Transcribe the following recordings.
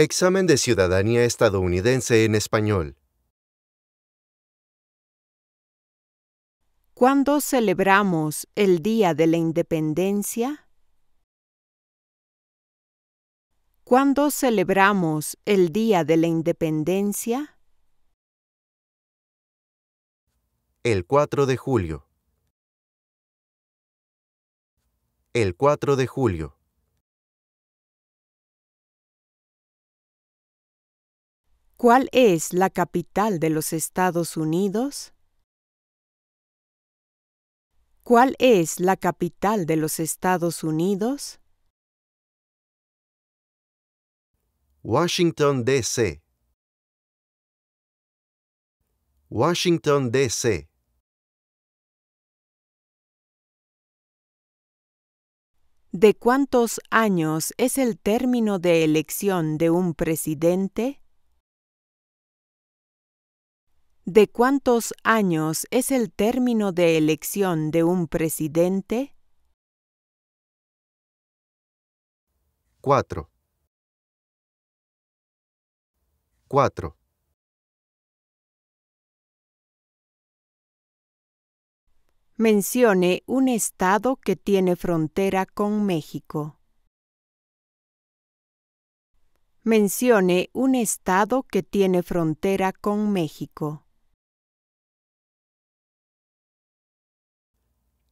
Examen de Ciudadanía Estadounidense en Español. ¿Cuándo celebramos el Día de la Independencia? ¿Cuándo celebramos el Día de la Independencia? El 4 de julio. El 4 de julio. ¿Cuál es la capital de los Estados Unidos? ¿Cuál es la capital de los Estados Unidos? Washington, D.C. Washington, D.C. ¿De cuántos años es el término de elección de un presidente? ¿De cuántos años es el término de elección de un presidente? 4. 4. Mencione un estado que tiene frontera con México. Mencione un estado que tiene frontera con México.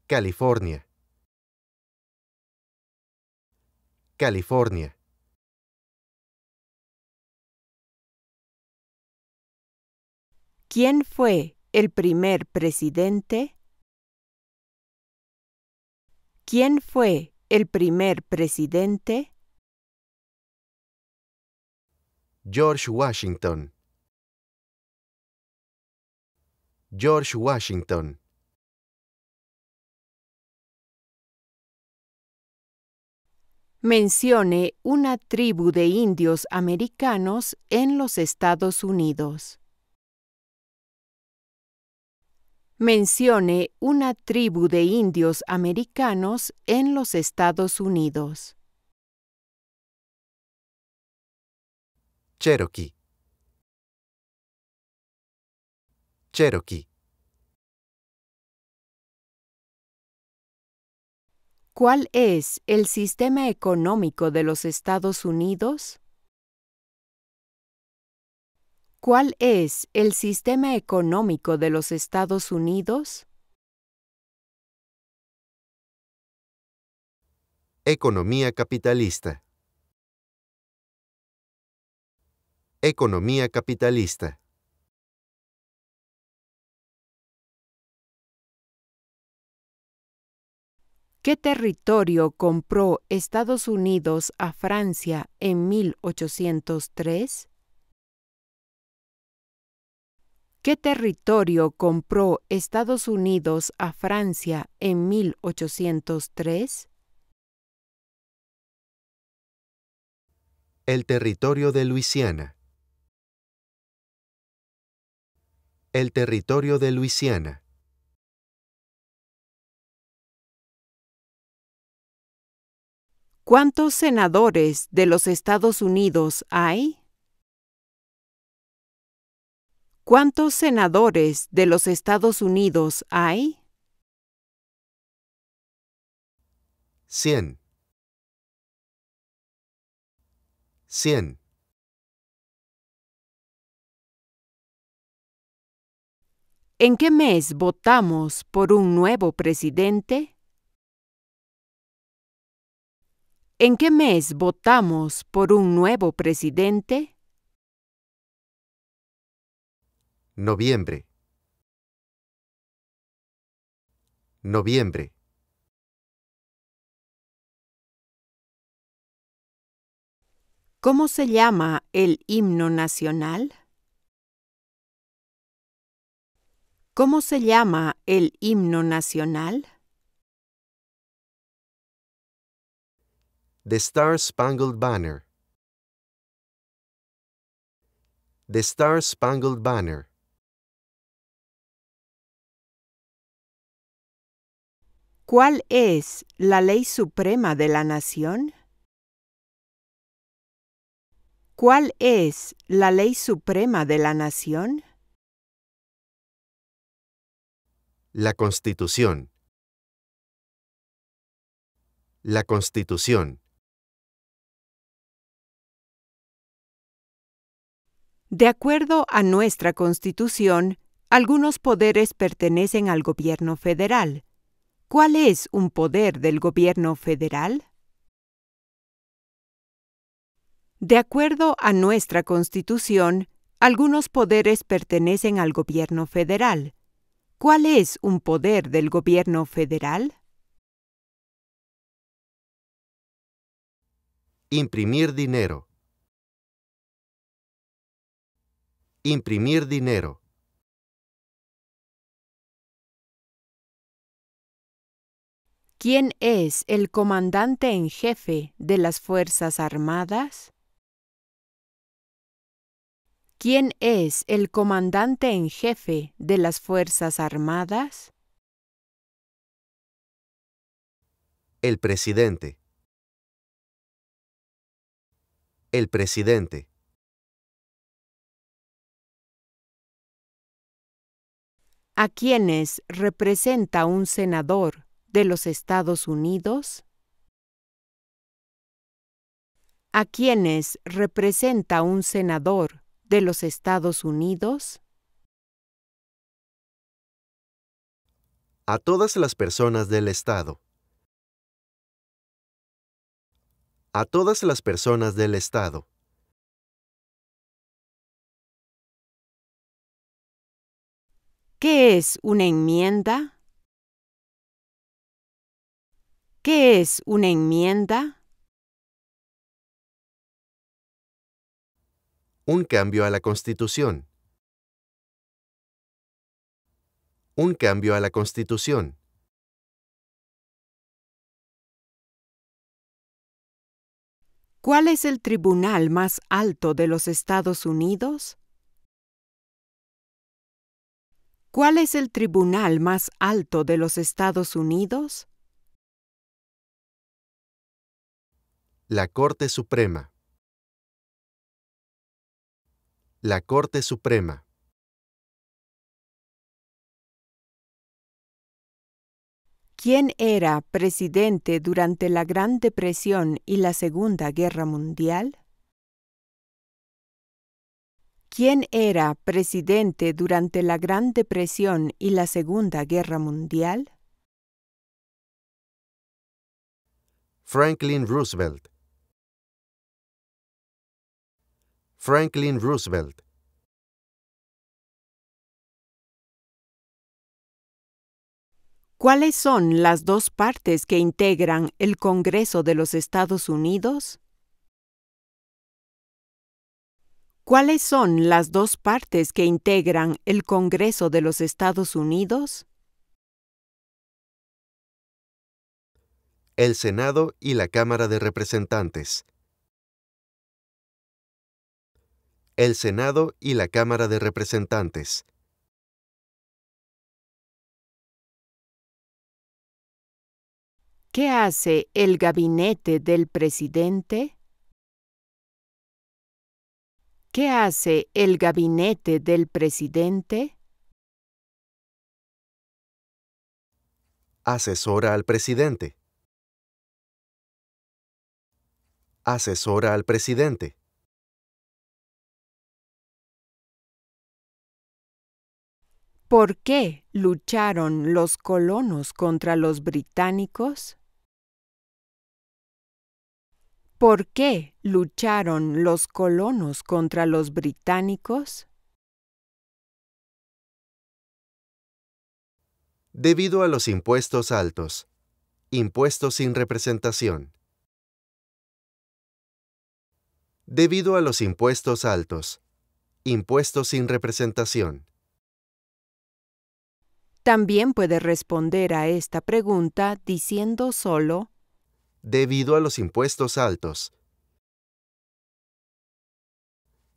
California. California. ¿Quién fue el primer presidente? ¿Quién fue el primer presidente? George Washington. George Washington. mencione una tribu de indios americanos en los Estados Unidos. Mencione una tribu de indios americanos en los Estados Unidos. Cherokee. Cherokee. ¿Cuál es el sistema económico de los Estados Unidos? ¿Cuál es el sistema económico de los Estados Unidos? Economía capitalista. Economía capitalista. ¿Qué territorio compró Estados Unidos a Francia en 1803? ¿Qué territorio compró Estados Unidos a Francia en 1803? El territorio de Luisiana. El territorio de Luisiana. ¿Cuántos senadores de los Estados Unidos hay? ¿Cuántos senadores de los Estados Unidos hay? 100. 100. ¿En qué mes votamos por un nuevo presidente? ¿En qué mes votamos por un nuevo presidente? Noviembre. Noviembre. ¿Cómo se llama el himno nacional? ¿Cómo se llama el himno nacional? The Star Spangled Banner. The Star Spangled Banner. ¿Cuál es la ley suprema de la nación? ¿Cuál es la ley suprema de la nación? La Constitución. La Constitución. De acuerdo a nuestra Constitución, algunos poderes pertenecen al gobierno federal. ¿Cuál es un poder del gobierno federal? De acuerdo a nuestra Constitución, algunos poderes pertenecen al gobierno federal. ¿Cuál es un poder del gobierno federal? Imprimir dinero. imprimir dinero. ¿Quién es el comandante en jefe de las Fuerzas Armadas? ¿Quién es el comandante en jefe de las Fuerzas Armadas? El presidente. El presidente. a quiénes representa un senador de los Estados Unidos? ¿A quiénes representa un senador de los Estados Unidos? A todas las personas del Estado. A todas las personas del Estado. ¿Qué es una enmienda? ¿Qué es una enmienda? Un cambio a la Constitución. Un cambio a la Constitución. ¿Cuál es el tribunal más alto de los Estados Unidos? ¿Cuál es el tribunal más alto de los Estados Unidos? La Corte Suprema. La Corte Suprema. ¿Quién era presidente durante la Gran Depresión y la Segunda Guerra Mundial? ¿Quién era presidente durante la Gran Depresión y la Segunda Guerra Mundial? Franklin Roosevelt. Franklin Roosevelt. ¿Cuáles son las dos partes que integran el Congreso de los Estados Unidos? ¿Cuáles son las dos partes que integran el Congreso de los Estados Unidos? El Senado y la Cámara de Representantes. El Senado y la Cámara de Representantes. ¿Qué hace el gabinete del presidente? ¿Qué hace el gabinete del presidente? Asesora al presidente. Asesora al presidente. ¿Por qué lucharon los colonos contra los británicos? ¿Por qué lucharon los colonos contra los británicos? Debido a los impuestos altos. Impuestos sin representación. Debido a los impuestos altos. Impuestos sin representación. También puede responder a esta pregunta diciendo solo debido a los impuestos altos.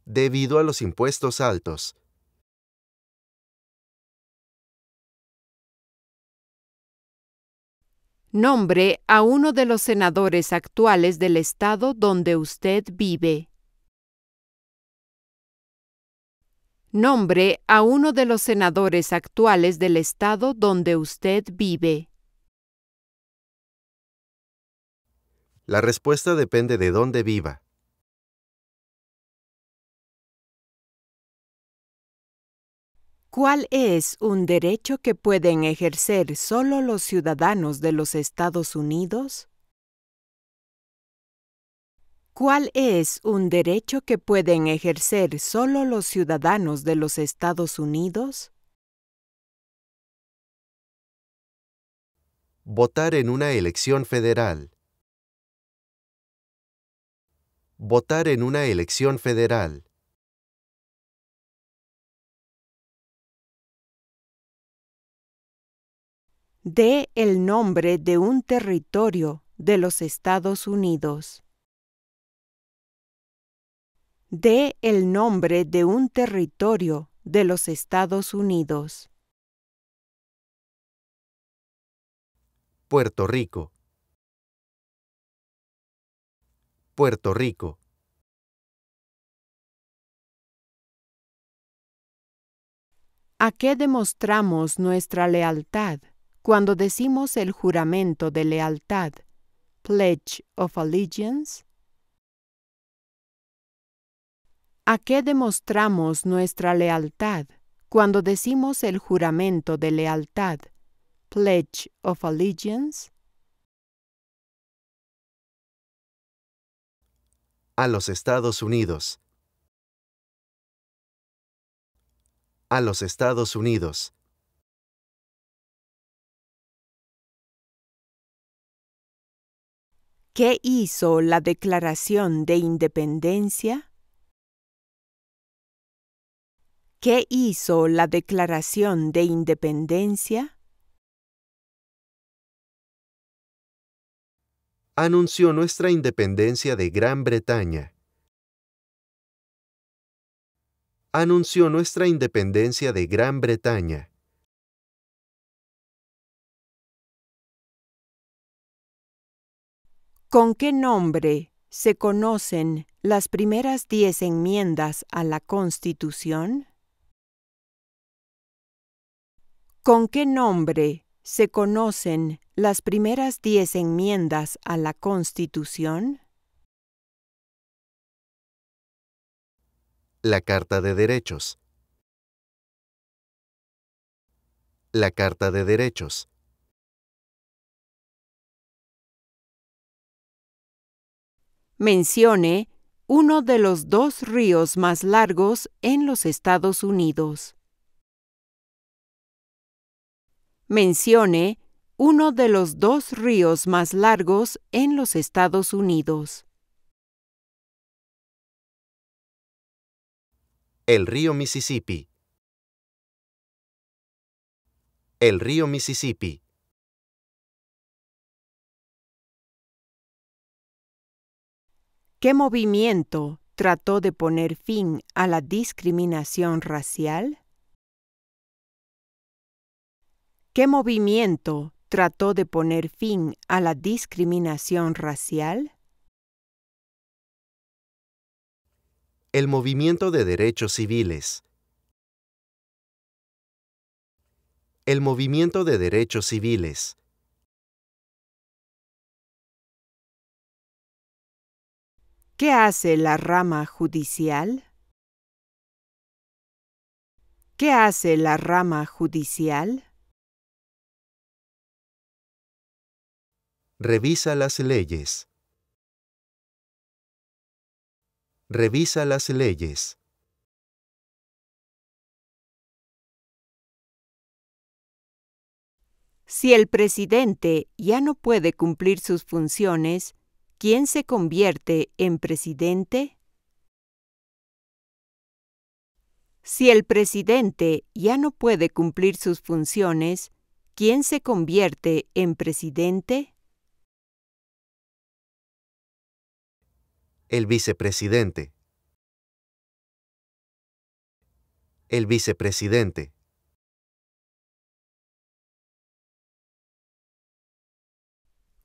Debido a los impuestos altos. Nombre a uno de los senadores actuales del estado donde usted vive. Nombre a uno de los senadores actuales del estado donde usted vive. La respuesta depende de dónde viva. ¿Cuál es un derecho que pueden ejercer solo los ciudadanos de los Estados Unidos? ¿Cuál es un derecho que pueden ejercer solo los ciudadanos de los Estados Unidos? Votar en una elección federal votar en una elección federal. De el nombre de un territorio de los Estados Unidos. De el nombre de un territorio de los Estados Unidos. Puerto Rico. Puerto Rico. ¿A qué demostramos nuestra lealtad cuando decimos el juramento de lealtad, Pledge of Allegiance? ¿A qué demostramos nuestra lealtad cuando decimos el juramento de lealtad, Pledge of Allegiance? a los Estados Unidos. A los Estados Unidos. ¿Qué hizo la Declaración de Independencia? ¿Qué hizo la Declaración de Independencia? anunció nuestra independencia de Gran Bretaña. Anunció nuestra independencia de Gran Bretaña. ¿Con qué nombre se conocen las primeras diez enmiendas a la Constitución? ¿Con qué nombre se conocen las primeras diez enmiendas a la Constitución? La Carta de Derechos. La Carta de Derechos. Mencione uno de los dos ríos más largos en los Estados Unidos. Mencione uno de los dos ríos más largos en los Estados Unidos. El río Mississippi. El río Mississippi. ¿Qué movimiento trató de poner fin a la discriminación racial? ¿Qué movimiento trató de poner fin a la discriminación racial? El movimiento de derechos civiles. El movimiento de derechos civiles. ¿Qué hace la rama judicial? ¿Qué hace la rama judicial? Revisa las leyes. Revisa las leyes. Si el presidente ya no puede cumplir sus funciones, ¿quién se convierte en presidente? Si el presidente ya no puede cumplir sus funciones, ¿quién se convierte en presidente? El vicepresidente. El vicepresidente.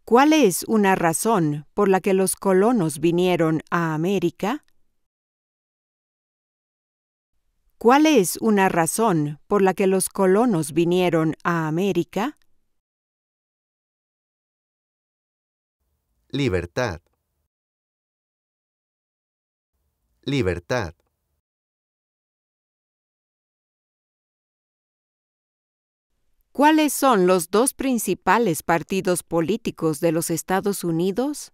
¿Cuál es una razón por la que los colonos vinieron a América? ¿Cuál es una razón por la que los colonos vinieron a América? Libertad. libertad. ¿Cuáles son los dos principales partidos políticos de los Estados Unidos?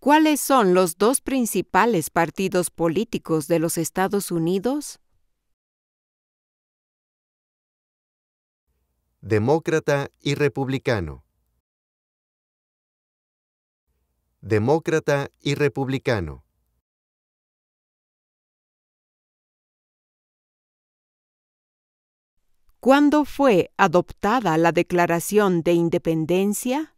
¿Cuáles son los dos principales partidos políticos de los Estados Unidos? Demócrata y republicano. demócrata y republicano. ¿Cuándo fue adoptada la Declaración de Independencia?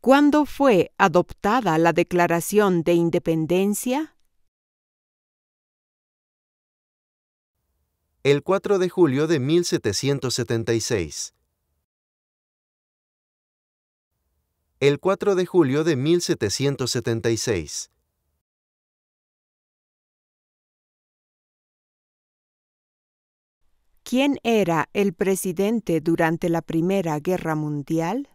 ¿Cuándo fue adoptada la Declaración de Independencia? El 4 de julio de 1776. el 4 de julio de 1776. ¿Quién era el presidente durante la Primera Guerra Mundial?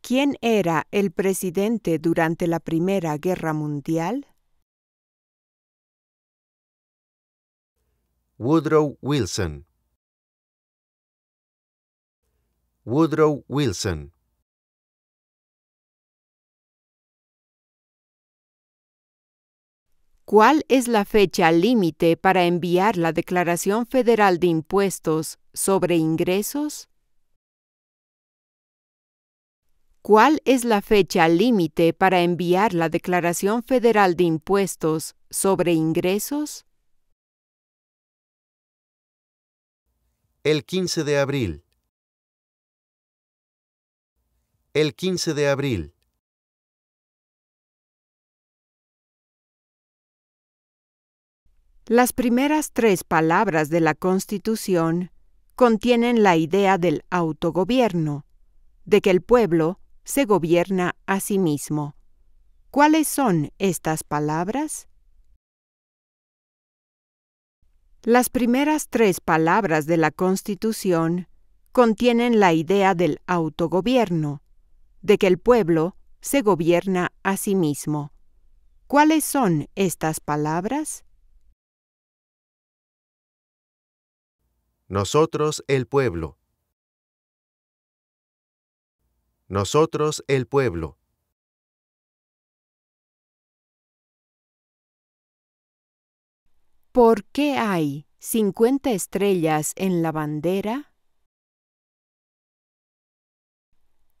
¿Quién era el presidente durante la Primera Guerra Mundial? Woodrow Wilson Woodrow Wilson. ¿Cuál es la fecha límite para enviar la Declaración Federal de Impuestos sobre Ingresos? ¿Cuál es la fecha límite para enviar la Declaración Federal de Impuestos sobre Ingresos? El 15 de abril el 15 de abril. Las primeras tres palabras de la Constitución contienen la idea del autogobierno, de que el pueblo se gobierna a sí mismo. ¿Cuáles son estas palabras? Las primeras tres palabras de la Constitución contienen la idea del autogobierno, de que el pueblo se gobierna a sí mismo. ¿Cuáles son estas palabras? Nosotros el pueblo. Nosotros el pueblo. ¿Por qué hay cincuenta estrellas en la bandera?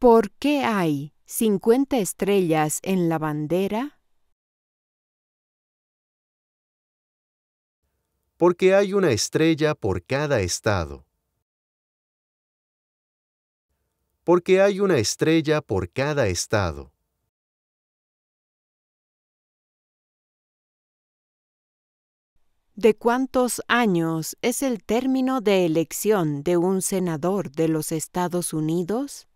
¿Por qué hay 50 estrellas en la bandera? Porque hay una estrella por cada estado. Porque hay una estrella por cada estado. ¿De cuántos años es el término de elección de un senador de los Estados Unidos?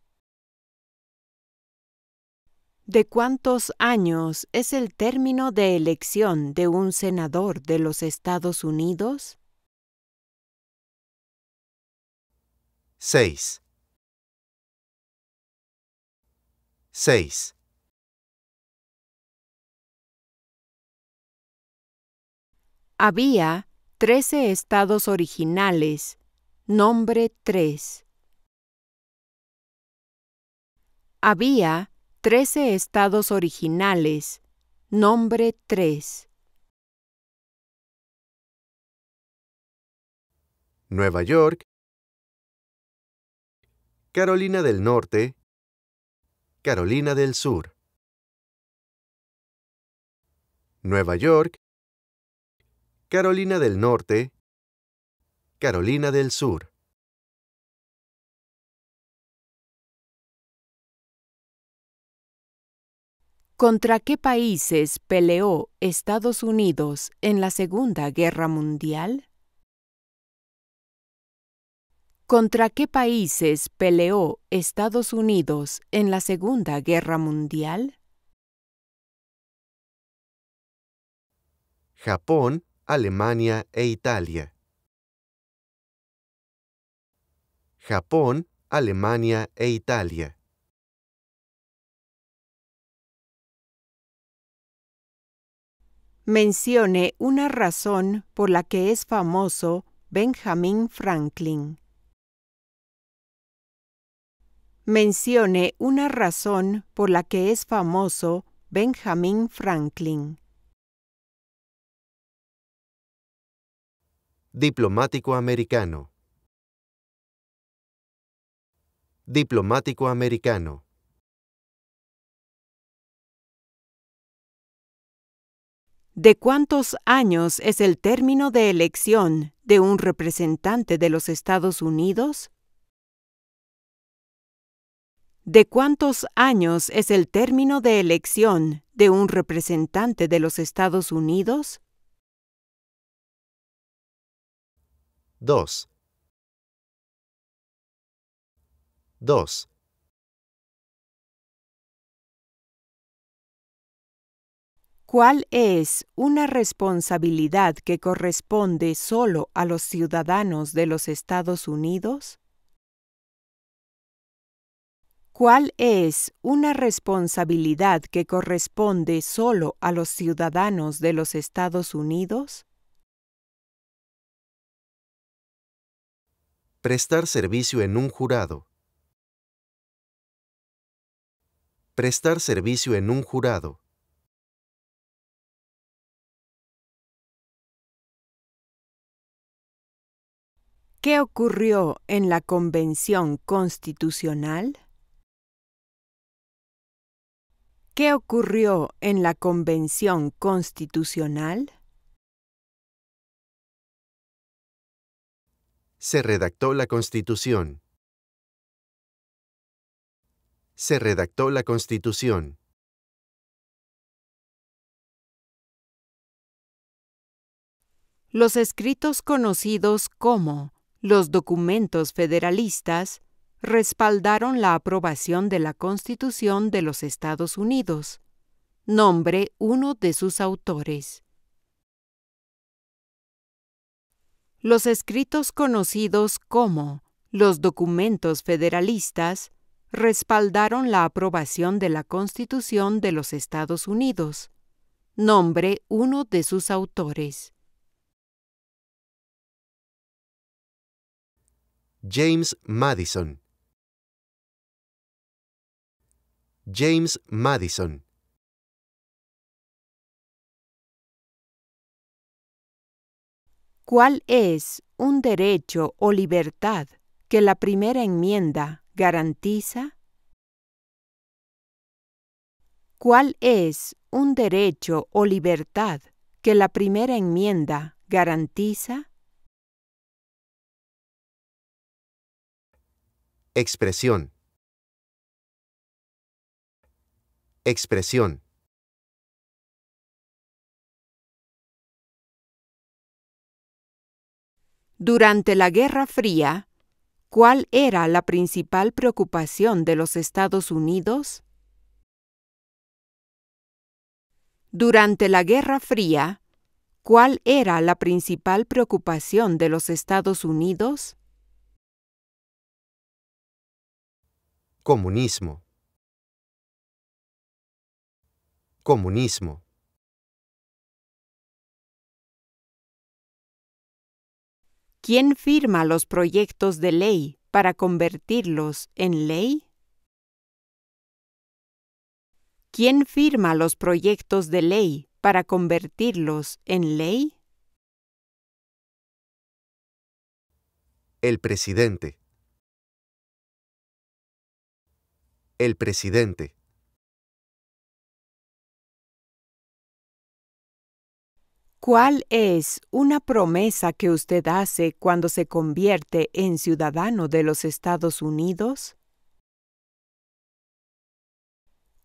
¿De cuántos años es el término de elección de un senador de los Estados Unidos? 6. 6. Había trece estados originales, nombre tres. Había Trece estados originales, nombre 3. Nueva York, Carolina del Norte, Carolina del Sur. Nueva York, Carolina del Norte, Carolina del Sur. ¿Contra qué países peleó Estados Unidos en la Segunda Guerra Mundial? ¿Contra qué países peleó Estados Unidos en la Segunda Guerra Mundial? Japón, Alemania e Italia. Japón, Alemania e Italia. mencione una razón por la que es famoso Benjamin Franklin. Mencione una razón por la que es famoso Benjamin Franklin. Diplomático americano. Diplomático americano. ¿De cuántos años es el término de elección de un representante de los Estados Unidos? ¿De cuántos años es el término de elección de un representante de los Estados Unidos? 2. 2. ¿Cuál es una responsabilidad que corresponde solo a los ciudadanos de los Estados Unidos? ¿Cuál es una responsabilidad que corresponde solo a los ciudadanos de los Estados Unidos? Prestar servicio en un jurado. Prestar servicio en un jurado ¿Qué ocurrió en la Convención Constitucional? ¿Qué ocurrió en la Convención Constitucional? Se redactó la Constitución. Se redactó la Constitución. Los escritos conocidos como los documentos federalistas respaldaron la aprobación de la Constitución de los Estados Unidos. Nombre uno de sus autores. Los escritos conocidos como los documentos federalistas respaldaron la aprobación de la Constitución de los Estados Unidos. Nombre uno de sus autores. James Madison. James Madison. ¿Cuál es un derecho o libertad que la primera enmienda garantiza? ¿Cuál es un derecho o libertad que la primera enmienda garantiza? Expresión. Expresión. Durante la Guerra Fría, ¿cuál era la principal preocupación de los Estados Unidos? Durante la Guerra Fría, ¿cuál era la principal preocupación de los Estados Unidos? Comunismo. Comunismo. ¿Quién firma los proyectos de ley para convertirlos en ley? ¿Quién firma los proyectos de ley para convertirlos en ley? El presidente. el presidente. ¿Cuál es una promesa que usted hace cuando se convierte en ciudadano de los Estados Unidos?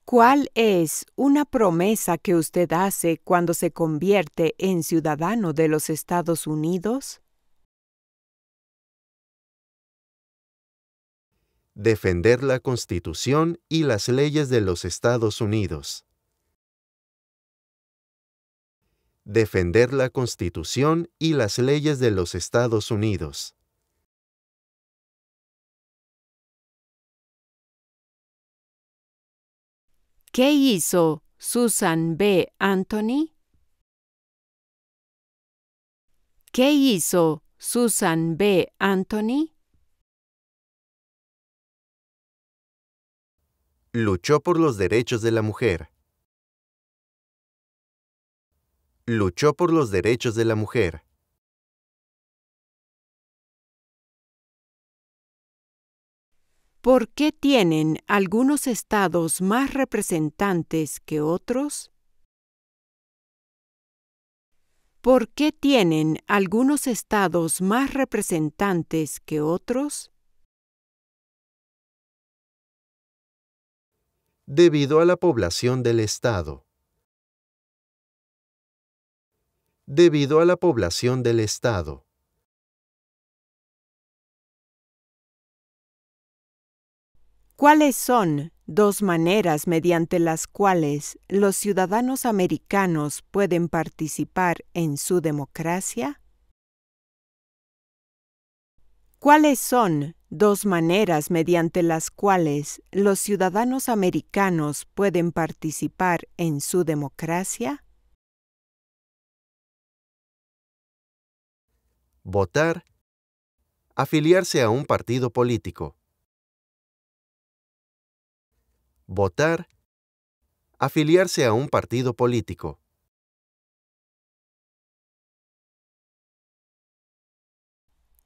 ¿Cuál es una promesa que usted hace cuando se convierte en ciudadano de los Estados Unidos? defender la Constitución y las leyes de los Estados Unidos. Defender la Constitución y las leyes de los Estados Unidos. ¿Qué hizo Susan B. Anthony? ¿Qué hizo Susan B. Anthony? Luchó por los derechos de la mujer. Luchó por los derechos de la mujer. ¿Por qué tienen algunos estados más representantes que otros? ¿Por qué tienen algunos estados más representantes que otros? debido a la población del Estado. Debido a la población del Estado. ¿Cuáles son dos maneras mediante las cuales los ciudadanos americanos pueden participar en su democracia? ¿Cuáles son dos maneras mediante las cuales los ciudadanos americanos pueden participar en su democracia? Votar. Afiliarse a un partido político. Votar. Afiliarse a un partido político.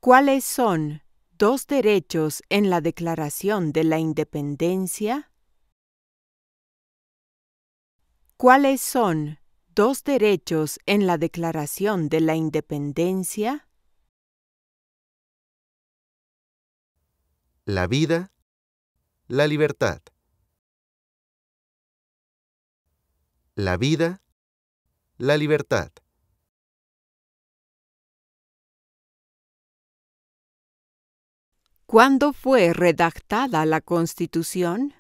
¿Cuáles son dos derechos en la Declaración de la Independencia? ¿Cuáles son dos derechos en la Declaración de la Independencia? La vida, la libertad. La vida, la libertad. ¿Cuándo fue redactada la Constitución?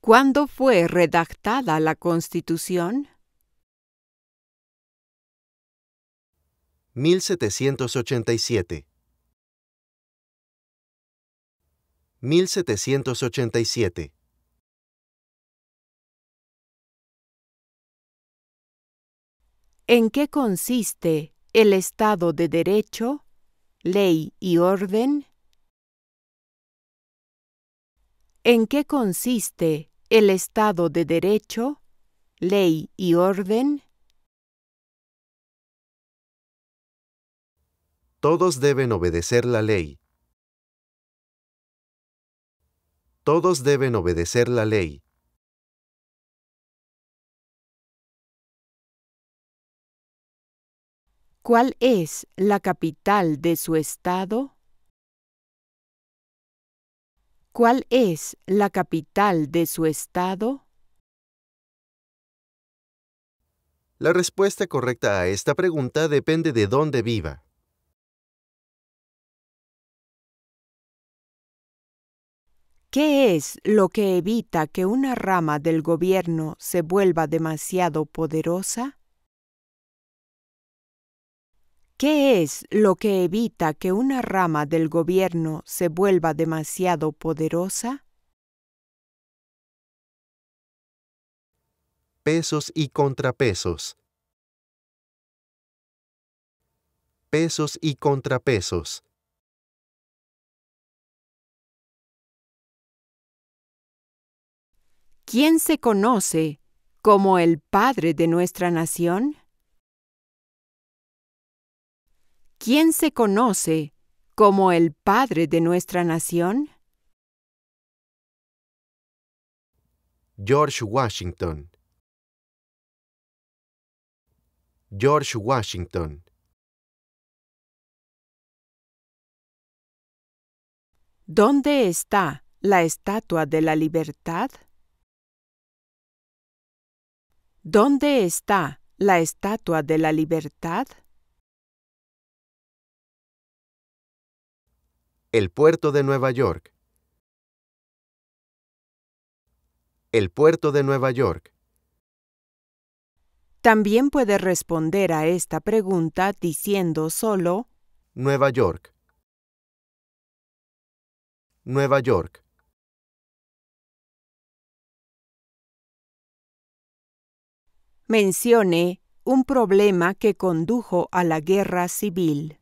¿Cuándo fue redactada la Constitución? 1787 1787 ¿En qué consiste el Estado de Derecho? ley y orden? ¿En qué consiste el Estado de Derecho, ley y orden? Todos deben obedecer la ley. Todos deben obedecer la ley. ¿Cuál es la capital de su estado? ¿Cuál es la capital de su estado? La respuesta correcta a esta pregunta depende de dónde viva. ¿Qué es lo que evita que una rama del gobierno se vuelva demasiado poderosa? ¿Qué es lo que evita que una rama del gobierno se vuelva demasiado poderosa? Pesos y contrapesos. Pesos y contrapesos. ¿Quién se conoce como el padre de nuestra nación? quién se conoce como el padre de nuestra nación? George Washington. George Washington. ¿Dónde está la Estatua de la Libertad? ¿Dónde está la Estatua de la Libertad? El puerto de Nueva York. El puerto de Nueva York. También puede responder a esta pregunta diciendo solo Nueva York. Nueva York. Mencione un problema que condujo a la guerra civil.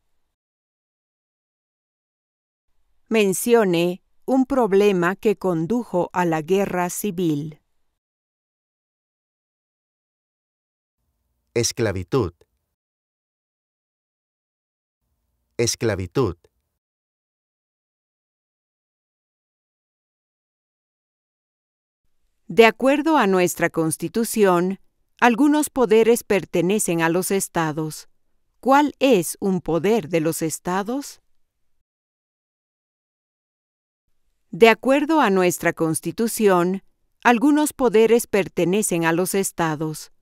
mencione un problema que condujo a la guerra civil. Esclavitud. Esclavitud. De acuerdo a nuestra Constitución, algunos poderes pertenecen a los estados. ¿Cuál es un poder de los estados? De acuerdo a nuestra Constitución, algunos poderes pertenecen a los estados.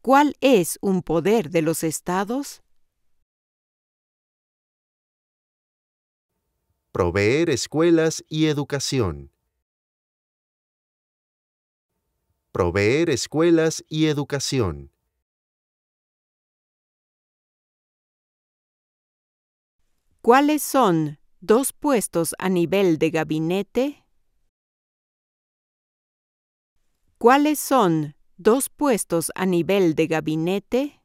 ¿Cuál es un poder de los estados? Proveer escuelas y educación. Proveer escuelas y educación. ¿Cuáles son dos puestos a nivel de gabinete? ¿Cuáles son dos puestos a nivel de gabinete?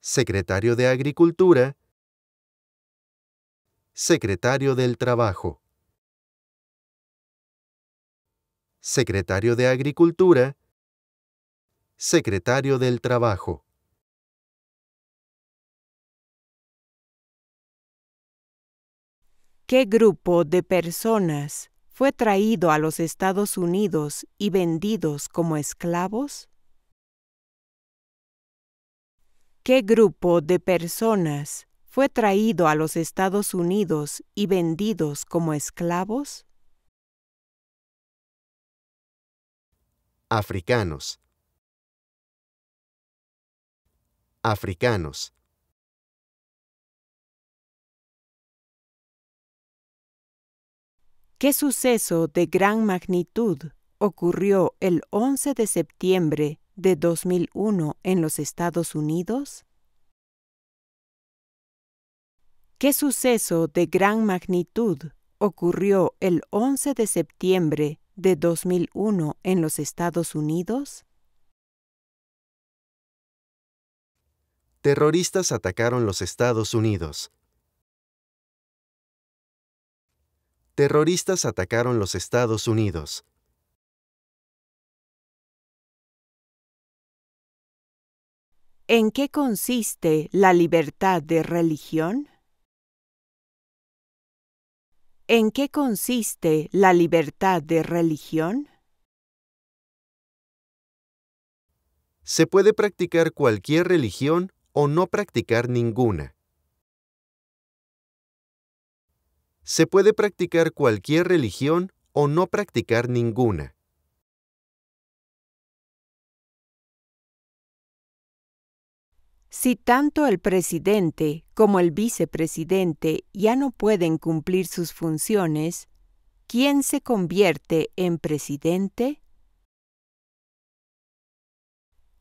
Secretario de Agricultura, Secretario del Trabajo. Secretario de Agricultura, Secretario del Trabajo. ¿Qué grupo de personas fue traído a los Estados Unidos y vendidos como esclavos? ¿Qué grupo de personas fue traído a los Estados Unidos y vendidos como esclavos? Africanos. Africanos. ¿Qué suceso de gran magnitud ocurrió el 11 de septiembre de 2001 en los Estados Unidos? ¿Qué suceso de gran magnitud ocurrió el 11 de septiembre de 2001 en los Estados Unidos? Terroristas atacaron los Estados Unidos terroristas atacaron los Estados Unidos. ¿En qué consiste la libertad de religión? ¿En qué consiste la libertad de religión? Se puede practicar cualquier religión o no practicar ninguna. se puede practicar cualquier religión o no practicar ninguna. Si tanto el presidente como el vicepresidente ya no pueden cumplir sus funciones, ¿quién se convierte en presidente?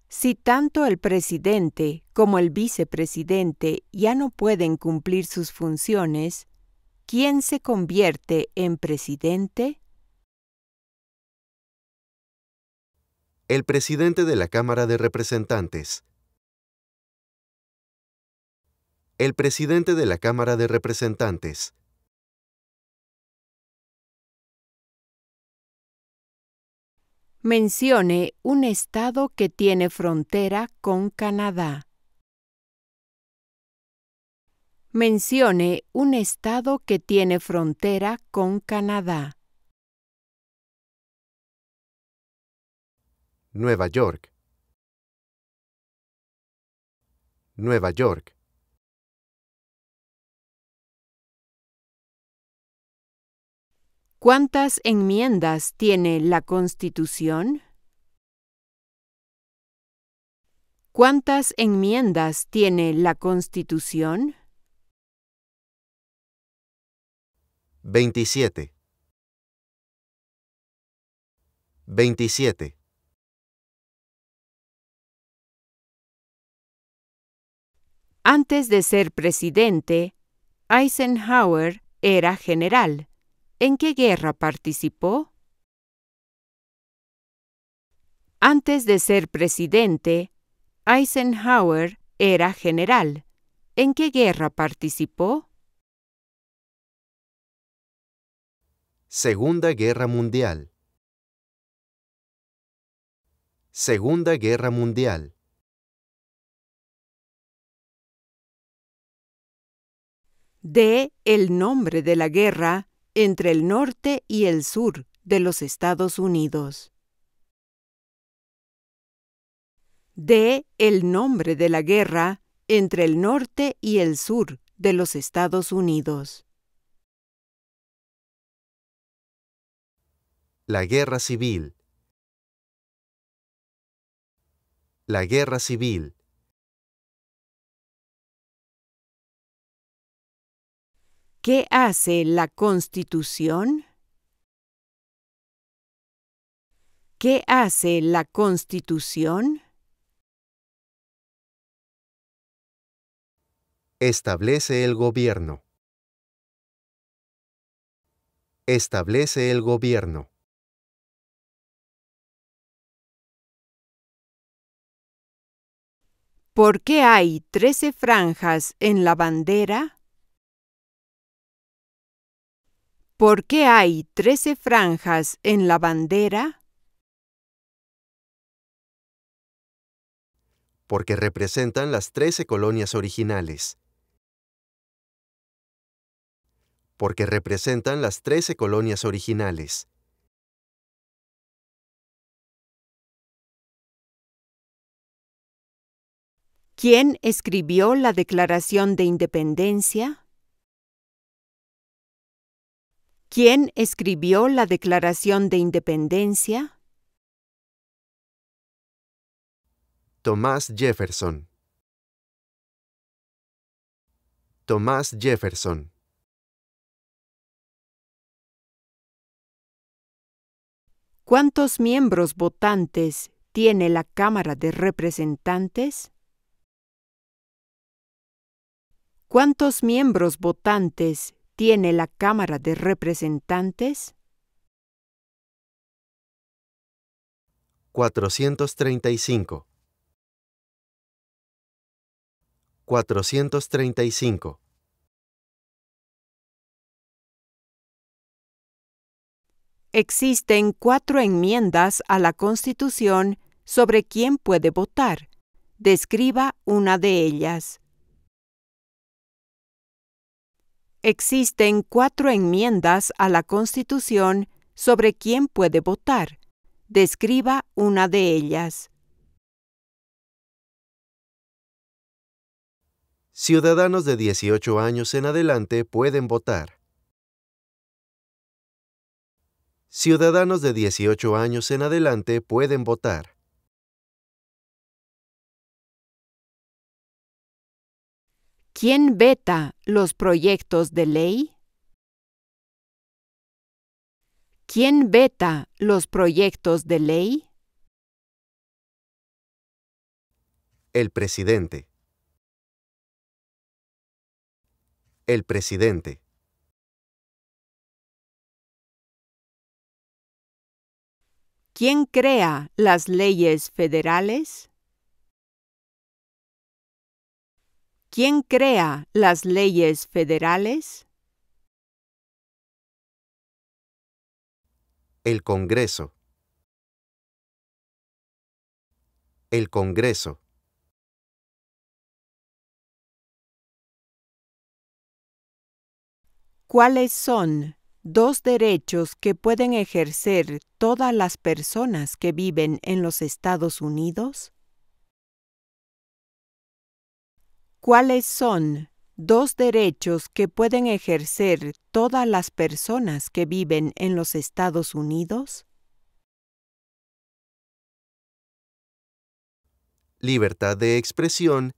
Si tanto el presidente como el vicepresidente ya no pueden cumplir sus funciones, ¿Quién se convierte en presidente? El presidente de la Cámara de Representantes. El presidente de la Cámara de Representantes. Mencione un estado que tiene frontera con Canadá mencione un estado que tiene frontera con Canadá. Nueva York. Nueva York. ¿Cuántas enmiendas tiene la Constitución? ¿Cuántas enmiendas tiene la Constitución? 27 27 Antes de ser presidente, Eisenhower era general. ¿En qué guerra participó? Antes de ser presidente, Eisenhower era general. ¿En qué guerra participó? Segunda Guerra Mundial. Segunda Guerra Mundial. De el nombre de la guerra entre el norte y el sur de los Estados Unidos. De el nombre de la guerra entre el norte y el sur de los Estados Unidos. La guerra civil. La guerra civil. ¿Qué hace la Constitución? ¿Qué hace la Constitución? Establece el gobierno. Establece el gobierno. ¿Por qué hay trece franjas en la bandera? ¿Por qué hay trece franjas en la bandera? Porque representan las trece colonias originales. Porque representan las trece colonias originales. ¿Quién escribió la Declaración de Independencia? ¿Quién escribió la Declaración de Independencia? Tomás Jefferson. Tomás Jefferson. ¿Cuántos miembros votantes tiene la Cámara de Representantes? ¿Cuántos miembros votantes tiene la Cámara de Representantes? 435. 435. Existen cuatro enmiendas a la Constitución sobre quién puede votar. Describa una de ellas. Existen cuatro enmiendas a la Constitución sobre quién puede votar. Describa una de ellas. Ciudadanos de 18 años en adelante pueden votar. Ciudadanos de 18 años en adelante pueden votar. ¿Quién veta los proyectos de ley? ¿Quién veta los proyectos de ley? El presidente. El presidente. ¿Quién crea las leyes federales? ¿Quién crea las leyes federales? El Congreso. El Congreso. ¿Cuáles son dos derechos que pueden ejercer todas las personas que viven en los Estados Unidos? ¿Cuáles son dos derechos que pueden ejercer todas las personas que viven en los Estados Unidos? Libertad de expresión.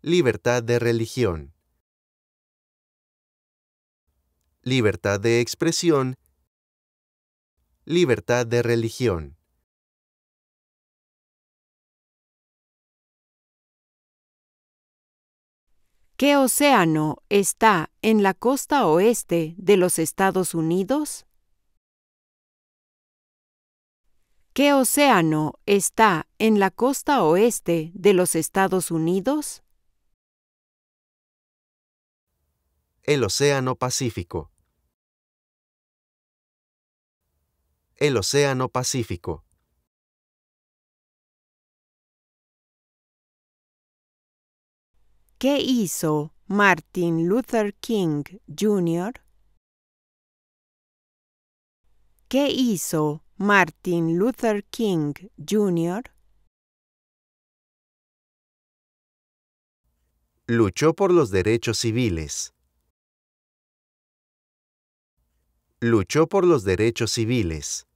Libertad de religión. Libertad de expresión. Libertad de religión. ¿Qué océano está en la costa oeste de los Estados Unidos? ¿Qué océano está en la costa oeste de los Estados Unidos? El Océano Pacífico. El Océano Pacífico. ¿Qué hizo Martin Luther King Jr.? ¿Qué hizo Martin Luther King Jr.? Luchó por los derechos civiles. Luchó por los derechos civiles.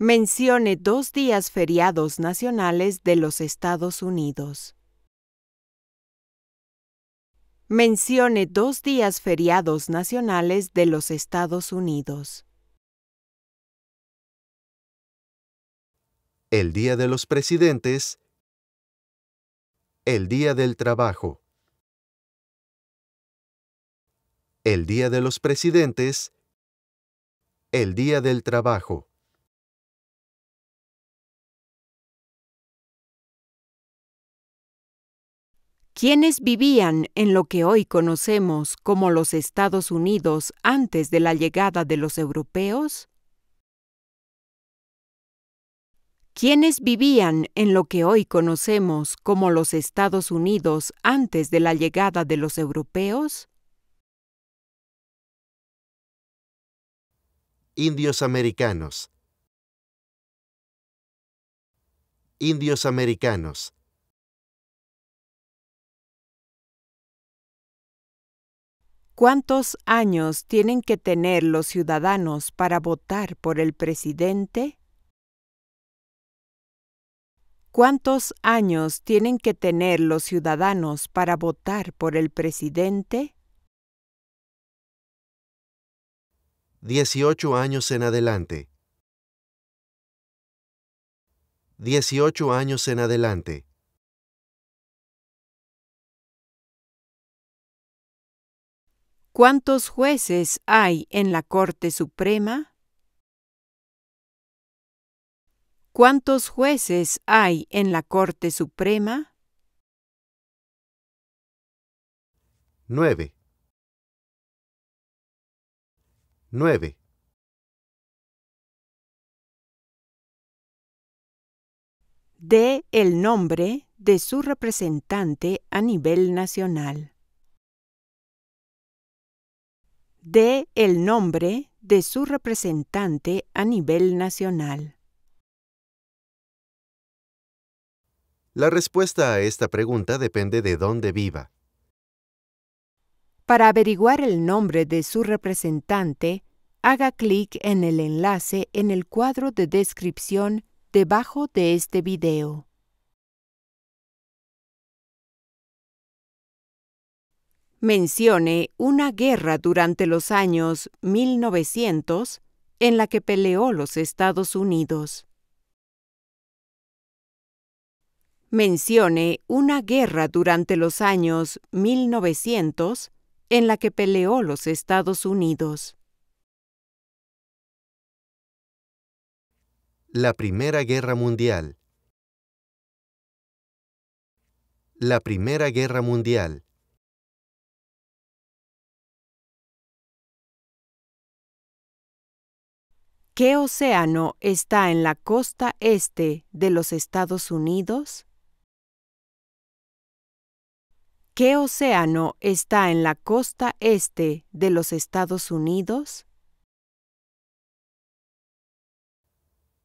mencione dos días feriados nacionales de los Estados Unidos. Mencione dos días feriados nacionales de los Estados Unidos. El Día de los Presidentes. El Día del Trabajo. El Día de los Presidentes. El Día del Trabajo. ¿Quiénes vivían en lo que hoy conocemos como los Estados Unidos antes de la llegada de los europeos? ¿Quiénes vivían en lo que hoy conocemos como los Estados Unidos antes de la llegada de los europeos? Indios americanos. Indios americanos. ¿Cuántos años tienen que tener los ciudadanos para votar por el presidente? ¿Cuántos años tienen que tener los ciudadanos para votar por el presidente? 18 años en adelante. 18 años en adelante. ¿Cuántos jueces hay en la Corte Suprema? ¿Cuántos jueces hay en la Corte Suprema? Nueve. Nueve. De el nombre de su representante a nivel nacional. De el nombre de su representante a nivel nacional. La respuesta a esta pregunta depende de dónde viva. Para averiguar el nombre de su representante, haga clic en el enlace en el cuadro de descripción debajo de este video. mencione una guerra durante los años 1900 en la que peleó los Estados Unidos. Mencione una guerra durante los años 1900 en la que peleó los Estados Unidos. La Primera Guerra Mundial. La Primera Guerra Mundial ¿Qué océano está en la costa este de los Estados Unidos? ¿Qué océano está en la costa este de los Estados Unidos?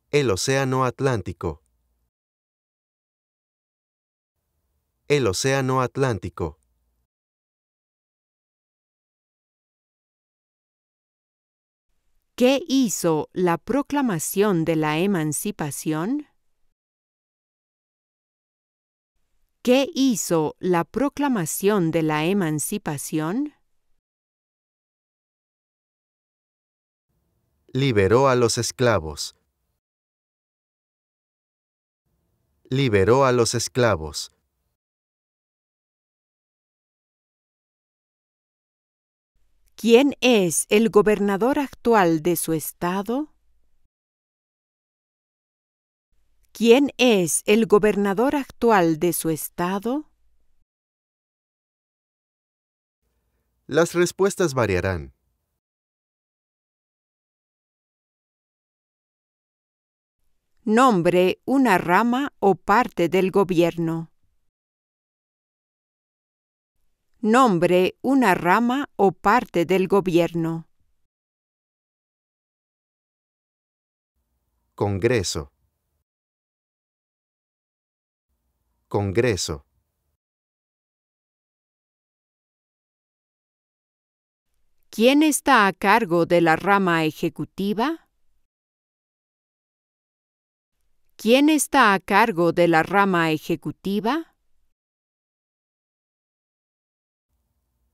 El Océano Atlántico. El Océano Atlántico. ¿Qué hizo la proclamación de la emancipación? ¿Qué hizo la proclamación de la emancipación? Liberó a los esclavos. Liberó a los esclavos. ¿Quién es el gobernador actual de su estado? ¿Quién es el gobernador actual de su estado? Las respuestas variarán. Nombre una rama o parte del gobierno. nombre una rama o parte del gobierno. Congreso. Congreso. ¿Quién está a cargo de la rama ejecutiva? ¿Quién está a cargo de la rama ejecutiva?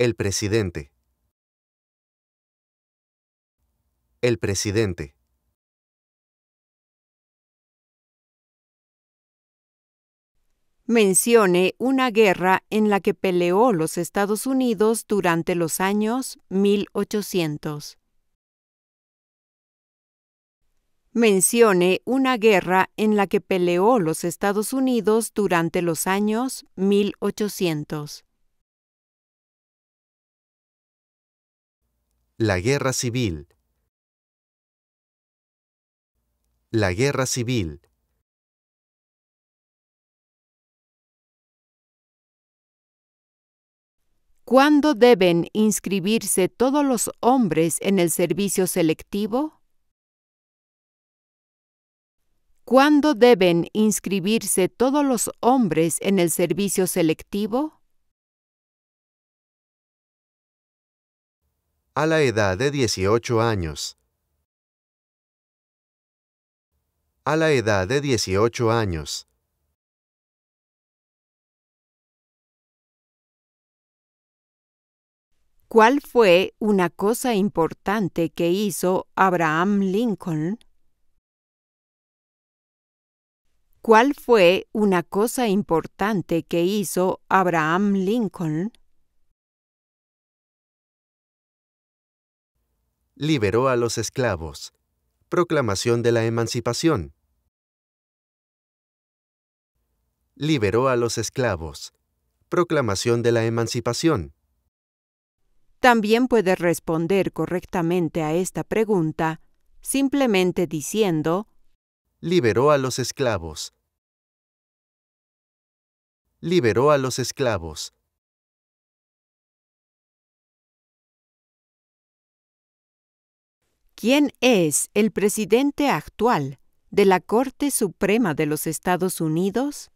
El presidente. El presidente. Mencione una guerra en la que peleó los Estados Unidos durante los años 1800. Mencione una guerra en la que peleó los Estados Unidos durante los años 1800. La guerra civil. La guerra civil. ¿Cuándo deben inscribirse todos los hombres en el servicio selectivo? ¿Cuándo deben inscribirse todos los hombres en el servicio selectivo? a la edad de 18 años. A la edad de 18 años. ¿Cuál fue una cosa importante que hizo Abraham Lincoln? ¿Cuál fue una cosa importante que hizo Abraham Lincoln? liberó a los esclavos. Proclamación de la Emancipación. Liberó a los esclavos. Proclamación de la Emancipación. También puede responder correctamente a esta pregunta simplemente diciendo, Liberó a los esclavos. Liberó a los esclavos. ¿Quién es el presidente actual de la Corte Suprema de los Estados Unidos?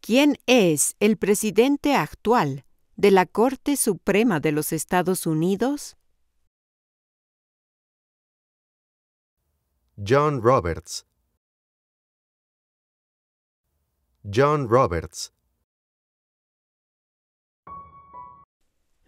¿Quién es el presidente actual de la Corte Suprema de los Estados Unidos? John Roberts. John Roberts.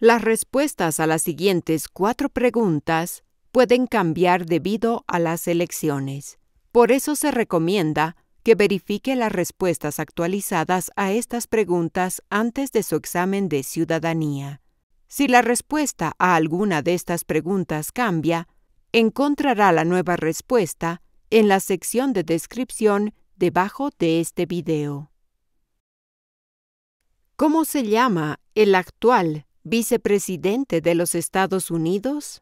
Las respuestas a las siguientes cuatro preguntas pueden cambiar debido a las elecciones. Por eso se recomienda que verifique las respuestas actualizadas a estas preguntas antes de su examen de ciudadanía. Si la respuesta a alguna de estas preguntas cambia, encontrará la nueva respuesta en la sección de descripción debajo de este video. ¿Cómo se llama el actual vicepresidente de los Estados Unidos?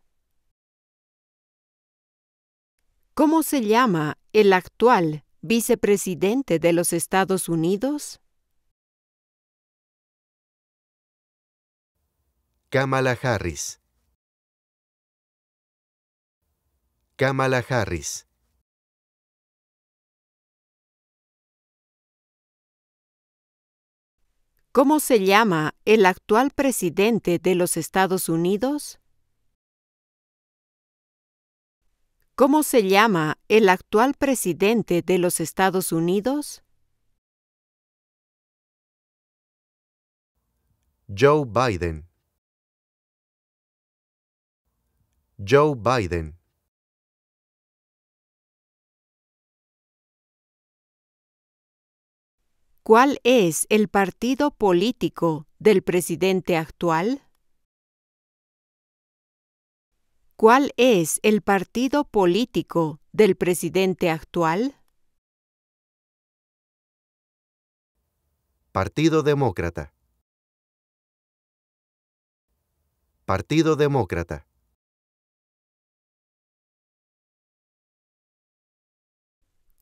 ¿Cómo se llama el actual vicepresidente de los Estados Unidos? Kamala Harris. Kamala Harris. ¿Cómo se llama el actual presidente de los Estados Unidos? ¿Cómo se llama el actual presidente de los Estados Unidos? Joe Biden. Joe Biden. ¿Cuál es el partido político del presidente actual? ¿Cuál es el partido político del presidente actual? Partido Demócrata. Partido Demócrata.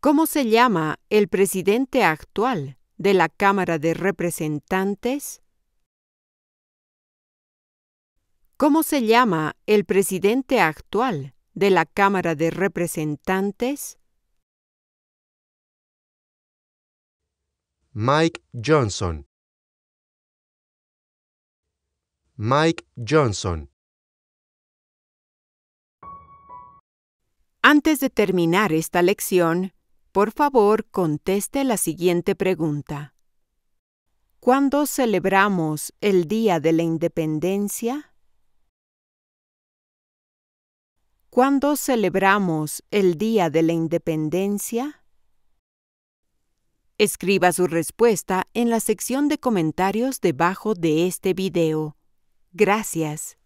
¿Cómo se llama el presidente actual de la Cámara de Representantes? ¿Cómo se llama el presidente actual de la Cámara de Representantes? Mike Johnson. Mike Johnson. Antes de terminar esta lección, por favor, conteste la siguiente pregunta. ¿Cuándo celebramos el Día de la Independencia? ¿Cuándo celebramos el Día de la Independencia? Escriba su respuesta en la sección de comentarios debajo de este video. Gracias.